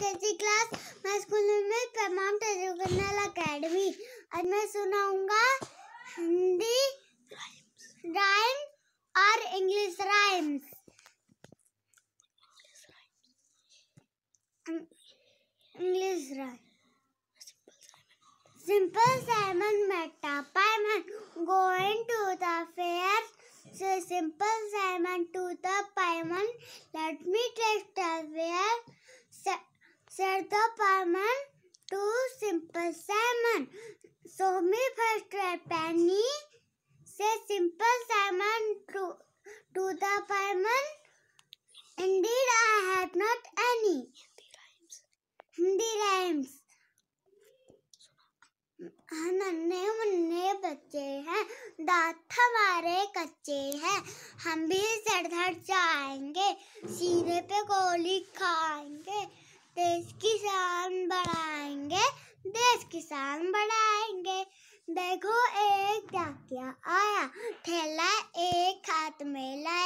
कैसी क्लास मैं स्कूल में तमाम तेजुगनल एकेडमी आज मैं सुनाऊंगा हिंदी राइम और English rhymes English rhyme simple Simon met up I going to the fair so simple Simon to the payment. Let me test the fair Serta Parman to Simple Simon. So me first read Penny. Say Simple Simon to, to the Parman. Indeed, I have not any. Hindi rhymes. हम नन्हे मुन्ने बच्चे हैं दांत हमारे कच्चे हैं हम भी सर धड़ जाएंगे सीने पे गोली खाएंगे देश किसान बढ़ाएंगे देश किसान बढ़ाएंगे देखो एक डाकिया आया थैला एक हाथ में लाया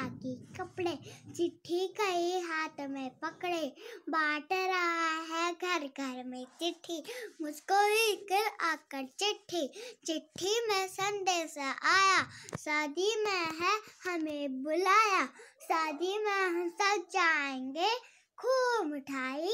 खाकी कपड़े चिट्ठी कई हाथ में पकड़े बांट रहा है घर घर में चिट्ठी मुझको ही कर आकर चिट्ठी चिट्ठी में संदेश आया शादी में है हमें बुलाया शादी में हम सब जाएंगे खूब मिठाई